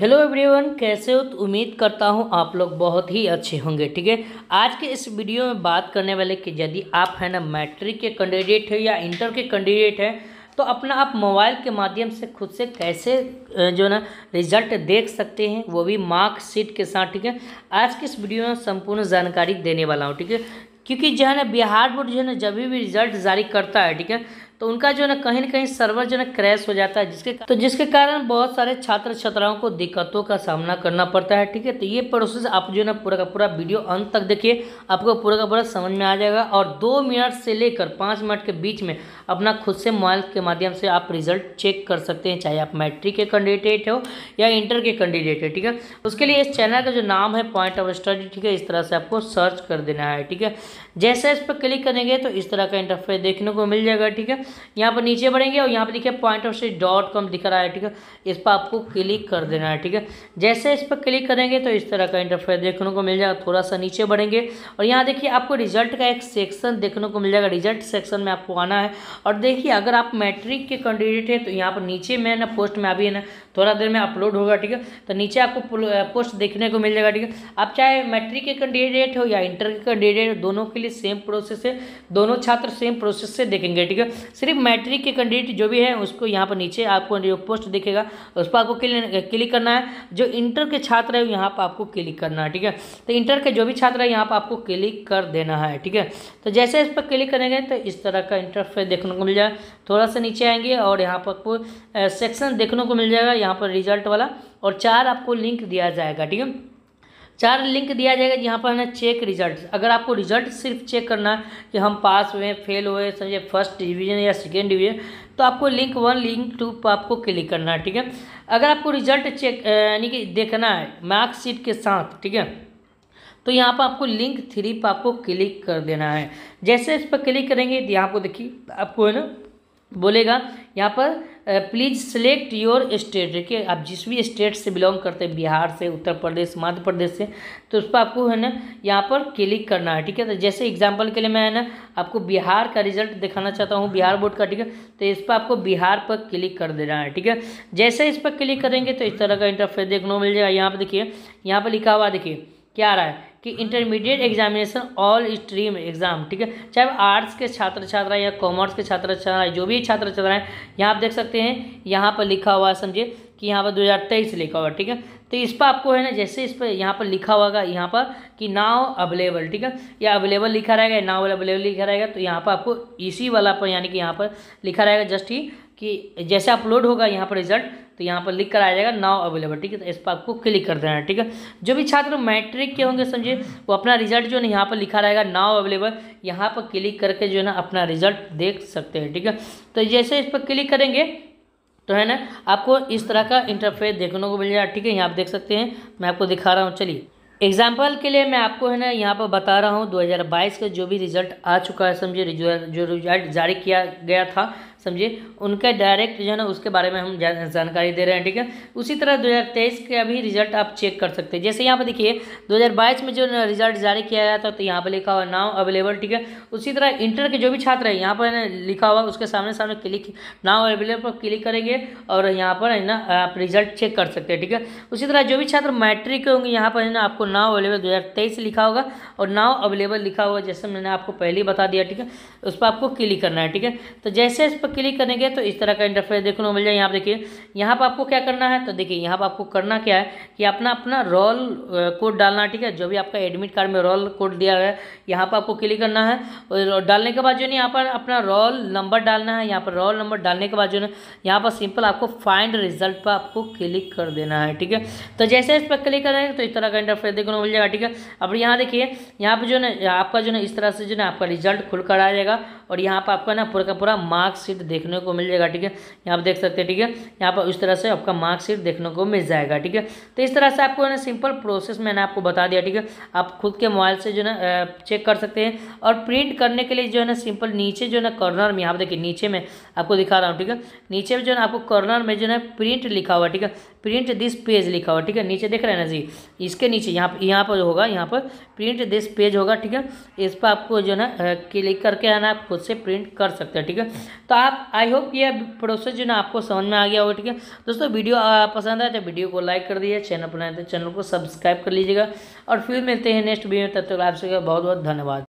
hello everyone कैसे हो तो उम्मीद करता हूँ आप लोग बहुत ही अच्छे होंगे ठीक है आज के इस वीडियो में बात करने वाले कि यदि आप है ना मैट्रिक के कैंडिडेट हैं या इंटर के कैंडिडेट हैं तो अपना आप मोबाइल के माध्यम से खुद से कैसे जो ना रिजल्ट देख सकते हैं वो भी मार्कशीट के साथ ठीक है आज के इस वीडियो में संपूर्ण जानकारी देने वाला हूँ ठीक है क्योंकि जो है ना बिहार बोर्ड जो है ना जब भी रिजल्ट जारी करता है ठीक है तो उनका जो है ना कहीं ना कहीं सर्वर जो है ना क्रैश हो जाता है जिसके तो जिसके कारण बहुत सारे छात्र छात्राओं को दिक्कतों का सामना करना पड़ता है ठीक है तो ये प्रोसेस आप जो है ना पूरा का पूरा वीडियो अंत तक देखिए आपको पूरा का पूरा समझ में आ जाएगा और दो मिनट से लेकर पाँच मिनट के बीच में अपना खुद से मोबाइल के माध्यम से आप रिजल्ट चेक कर सकते हैं चाहे आप मैट्रिक के कैंडिडेट हो या इंटर के कैंडिडेट है ठीक है उसके लिए इस चैनल का जो नाम है पॉइंट ऑफ स्टडी ठीक है इस तरह से आपको सर्च कर देना है ठीक है जैसे इस पर क्लिक करेंगे तो इस तरह का इंटरफेस देखने को मिल जाएगा ठीक है यहाँ पर नीचे बढ़ेंगे और यहाँ पर देखिए point of state dot com दिख रहा है ठीक है इस पर आपको क्लिक कर देना है ठीक है जैसे इस पर क्लिक करेंगे तो इस तरह का इंटरफेयर देखने को मिल जाएगा थोड़ा सा नीचे बढ़ेंगे और यहाँ देखिए आपको रिजल्ट का एक सेक्शन देखने को मिल जाएगा रिजल्ट सेक्शन में आपको आना है और देखिए अगर आप मैट्रिक के कैंडिडेट हैं तो यहाँ पर नीचे मैं ना पोस्ट में अभी है ना थोड़ा देर में अपलोड होगा ठीक है तो नीचे आपको पोस्ट देखने को मिल जाएगा ठीक है आप चाहे मैट्रिक के कैंडिडेट हो या इंटर के कैंडिडेट दोनों के लिए सेम प्रोसेस है दोनों छात्र सेम प्रोसेस से देखेंगे ठीक है सिर्फ मैट्रिक के कैंडिडेट जो भी है उसको यहाँ पर नीचे आपको जो पोस्ट देखेगा उस पर आपको क्लिक करना है जो इंटर के छात्र है यहाँ पर आपको क्लिक करना है ठीक है तो इंटर के जो भी छात्र है यहाँ पर आपको क्लिक कर देना है ठीक है तो जैसे इस पर क्लिक करेंगे तो इस तरह का इंटरफेस देखने को मिल जाएगा थोड़ा सा नीचे आएंगे और यहाँ पर आपको सेक्शन देखने को मिल जाएगा यहाँ पर रिजल्ट वाला और चार आपको लिंक दिया जाएगा ठीक है चार लिंक दिया जाएगा यहाँ पर है चेक रिजल्ट अगर आपको रिजल्ट सिर्फ चेक करना है कि हम पास हुए फेल हुए समझे फर्स्ट डिवीजन या सेकेंड डिवीजन तो आपको लिंक वन लिंक टू पर आपको क्लिक करना है ठीक है अगर आपको रिजल्ट चेक यानी कि देखना है मार्कशीट के साथ ठीक है तो यहाँ पर आपको लिंक थ्री पर आपको क्लिक कर देना है जैसे इस पर क्लिक करेंगे यहाँ को देखिए आपको है ना बोलेगा यहाँ पर प्लीज़ सेलेक्ट योर स्टेट देखिए आप जिस भी स्टेट से बिलोंग करते हैं बिहार से उत्तर प्रदेश मध्य प्रदेश से तो उस पर आपको है ना यहाँ पर क्लिक करना है ठीक है तो जैसे एग्जाम्पल के लिए मैं है ना आपको बिहार का रिजल्ट दिखाना चाहता हूँ बिहार बोर्ड का ठीक है तो इस पर आपको बिहार पर क्लिक कर देना है ठीक है जैसे इस पर क्लिक करेंगे तो इस तरह का इंटरफेस देखने को मिल जाएगा यहाँ पर देखिए यहाँ पर लिखा हुआ देखिए क्या आ रहा है कि intermediate examination all stream exam ठीक है चाहे आर्ट्स के छात्र छात्रा या कॉमर्स के छात्र छात्रा जो भी छात्र छात्रा है यहाँ आप देख सकते हैं यहाँ पर लिखा हुआ है समझिए कि यहाँ पर दो हज़ार तेईस लिखा हुआ है ठीक है तो इस पर आपको है ना जैसे इस पर यहाँ पर लिखा हुआ यहाँ पर कि नाव अवेलेबल ठीक है या अवेलेबल लिखा रहेगा नाव अवेलेबल लिखा रहेगा तो यहाँ पर आपको इसी वाला पर यानी कि यहाँ पर लिखा रहेगा जस्ट ही कि जैसे अपलोड होगा यहाँ पर रिजल्ट तो यहाँ पर लिख कर आ जाएगा नाउ अवेलेबल ठीक है तो इस पर आपको क्लिक कर देना है ठीक है जो भी छात्र मैट्रिक के होंगे समझिए वो अपना रिजल्ट जो है यहाँ पर लिखा रहेगा नाउ अवेलेबल यहाँ पर क्लिक करके जो है ना अपना रिजल्ट देख सकते हैं ठीक है तो जैसे इस पर क्लिक करेंगे तो है ना आपको इस तरह का इंटरफेस देखने को मिल जाएगा ठीक है यहाँ आप देख सकते हैं मैं आपको दिखा रहा हूँ चलिए एग्जाम्पल के लिए मैं आपको है ना यहाँ पर बता रहा हूँ 2022 का जो भी रिजल्ट आ चुका है समझिए जो रिजल्ट जारी किया गया था समझिए उनके डायरेक्ट जो है ना उसके बारे में हम जानकारी दे रहे हैं ठीक है उसी तरह 2023 के अभी रिजल्ट आप चेक कर सकते हैं जैसे यहाँ पर देखिए 2022 में जो रिजल्ट जारी किया गया था तो यहाँ पर लिखा हुआ नाव अवेलेबल ठीक है उसी तरह इंटर के जो भी छात्र है यहाँ पर लिखा हुआ उसके सामने सामने क्लिक नाव अवेलेबल पर क्लिक करेंगे और यहाँ पर है ना आप रिजल्ट चेक कर सकते हैं ठीक है उसी तरह जो भी छात्र मैट्रिक के होंगे यहाँ पर है ना आपको नाव अवेलेबल दो लिखा होगा और नाव अवेलेबल लिखा हुआ जैसे मैंने आपको पहले ही बता दिया ठीक है उस पर आपको क्लिक करना है ठीक है तो जैसे इस पर क्लिक करेंगे तो इस तरह का इंटरफेस देखने को मिल जाए यहाँ पर देखिए यहाँ पर आपको क्या करना है तो देखिए यहाँ पर आपको करना क्या है कि अपना अपना रोल कोड डालना ठीक है जो भी आपका एडमिट कार्ड में रोल कोड दिया है यहाँ पर आपको क्लिक करना है और डालने के बाद जो है यहाँ पर अपना रोल नंबर डालना है यहाँ पर रोल नंबर डालने के बाद जो है यहाँ पर सिंपल आपको फाइंड रिजल्ट पर आपको क्लिक कर देना है ठीक है तो जैसे इस पर क्लिक करेंगे तो इस तरह का इंटरफेस देखने को मिल जाएगा ठीक है अब यहाँ देखिए यहाँ पर जो है आपका जो है इस तरह से जो है आपका रिजल्ट खुल कर आ जाएगा और यहाँ पर आपका ना पूरा का पूरा मार्कशीट देखने को मिल जाएगा ठीक है यहाँ पर देख सकते हैं ठीक है यहाँ पर इस तरह से आपका मार्कशीट देखने को मिल जाएगा ठीक है तो इस तरह से आपको ना सिंपल प्रोसेस मैंने आपको बता दिया ठीक है आप खुद के मोबाइल से जो ना चेक कर सकते हैं और प्रिंट करने के लिए जो है ना सिंपल नीचे जो है ना कॉर्नर में यहाँ देखिए नीचे में आपको दिखा रहा हूँ ठीक है नीचे में जो है ना आपको कॉर्नर में जो है प्रिंट लिखा हुआ ठीक है प्रिंट दिस पेज लिखा हुआ ठीक है नीचे देख रहे हैं ना जी इसके नीचे यहाँ यहाँ पर होगा यहाँ पर प्रिंट दिस पेज होगा ठीक है इस पर आपको जो है ना क्लिक करके आना आप खुद से प्रिंट कर सकते हैं ठीक है तो आप आई होप ये प्रोसेस जो ना आपको समझ में आ गया होगा ठीक है दोस्तों वीडियो पसंद आए तो वीडियो को लाइक कर दीजिए चैनल बनाए तो चैनल को सब्सक्राइब कर लीजिएगा और फिर मिलते हैं नेक्स्ट वीडियो तब तक आपसे आप सभी बहुत बहुत धन्यवाद